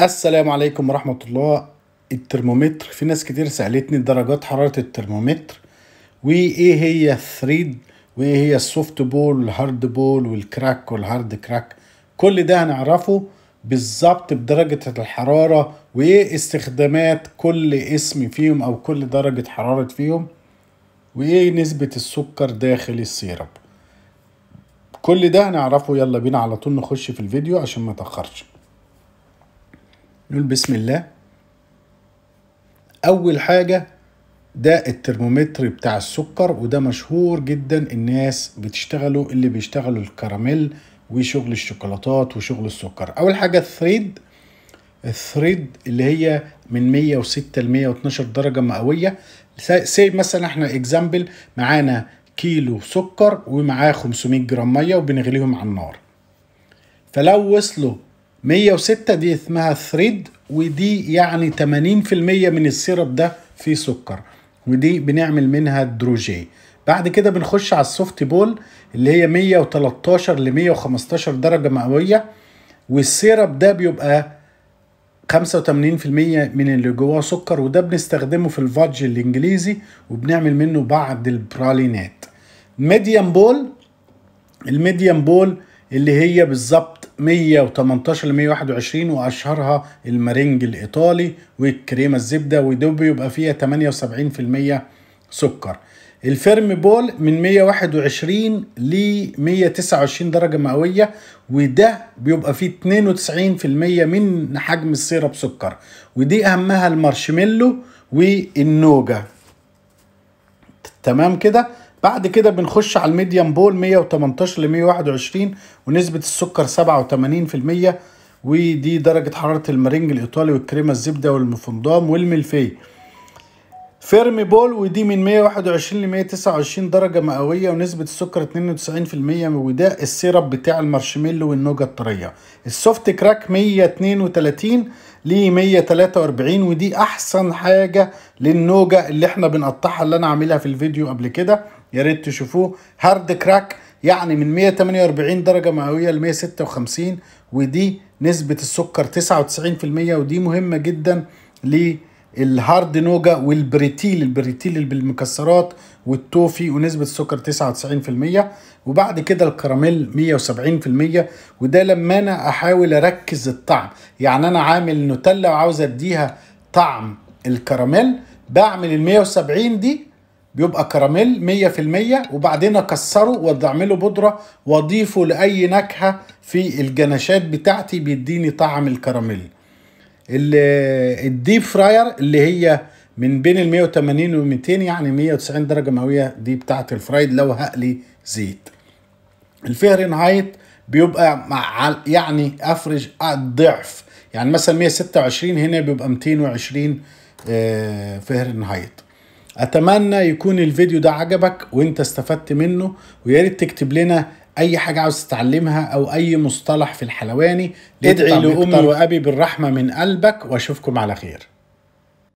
السلام عليكم ورحمة الله الترمومتر في ناس كتير سألتني درجات حرارة الترمومتر وإيه هي الثريد وإيه هي السوفت بول والهارد بول والكراك والهارد كراك كل ده هنعرفه بالظبط بدرجة الحرارة وإيه استخدامات كل اسم فيهم أو كل درجة حرارة فيهم وإيه نسبة السكر داخل السيرب كل ده هنعرفه يلا بينا على طول نخش في الفيديو عشان ما تأخرش نقول بسم الله اول حاجه ده الترمومتر بتاع السكر وده مشهور جدا الناس بتشتغله اللي بيشتغلوا الكراميل وشغل الشوكولاتات وشغل السكر اول حاجه الثريد الثريد اللي هي من 106 ل 112 درجه مئويه سي مثلا احنا اكزامبل معانا كيلو سكر ومعاه 500 جرام ميه وبنغليهم على النار فلو وصلوا 106 دي اسمها ثريد ودي يعني 80% من السيرب ده فيه سكر ودي بنعمل منها الدروجيه بعد كده بنخش على السوفت بول اللي هي 113 ل 115 درجه مئويه والسيرب ده بيبقى 85% من اللي جواه سكر وده بنستخدمه في الفادج الانجليزي وبنعمل منه بعض البرالينات ميديم بول الميديم بول اللي هي بالظبط 118 ل 121 واشهرها المارينج الايطالي والكريمه الزبده ودول بيبقى فيها 78% سكر الفيرم بول من 121 ل 129 درجه مئويه وده بيبقى فيه 92% من حجم السيرب سكر ودي اهمها المارشميلو والنوجه تمام كده بعد كده بنخش على الميديم بول 118 ل 121 ونسبة السكر 87% ودي درجة حرارة المرنج الإيطالي والكريمة الزبدة والمفندام والملفيه فيرمي بول ودي من 121 ل 129 درجة مئوية ونسبة السكر 92% وده السيرب بتاع المارشميلو والنوجة الطرية السوفت كراك 132 ل 143 ودي احسن حاجة للنوجة اللي احنا بنقطعها اللي انا عاملها في الفيديو قبل كده يا ريت تشوفوه هارد كراك يعني من 148 درجة مئوية ل 156 ودي نسبة السكر 99% ودي مهمة جدا ل الهارد نوجا والبريتيل البريتيل اللي بالمكسرات والتوفي ونسبة السكر 99% وبعد كده الكراميل 170% وده لما انا احاول اركز الطعم يعني انا عامل نوتيلا وعاوز اديها طعم الكراميل بعمل ال 170 دي بيبقى كراميل 100% وبعدين اكسره واعمله بودره واضيفه لاي نكهه في الجناشات بتاعتي بيديني طعم الكراميل الديب فراير اللي هي من بين ال 180 و 200 يعني 190 درجه مئويه دي بتاعه الفرايد لو هقلي زيت الفهرنهايت بيبقى يعني افرج الضعف يعني مثلا 126 هنا بيبقى 220 آه، فهرنهايت اتمنى يكون الفيديو ده عجبك وانت استفدت منه ويا ريت تكتب لنا اي حاجه عاوز تتعلمها او اي مصطلح في الحلواني ادعي لامي وابي بالرحمه من قلبك واشوفكم على خير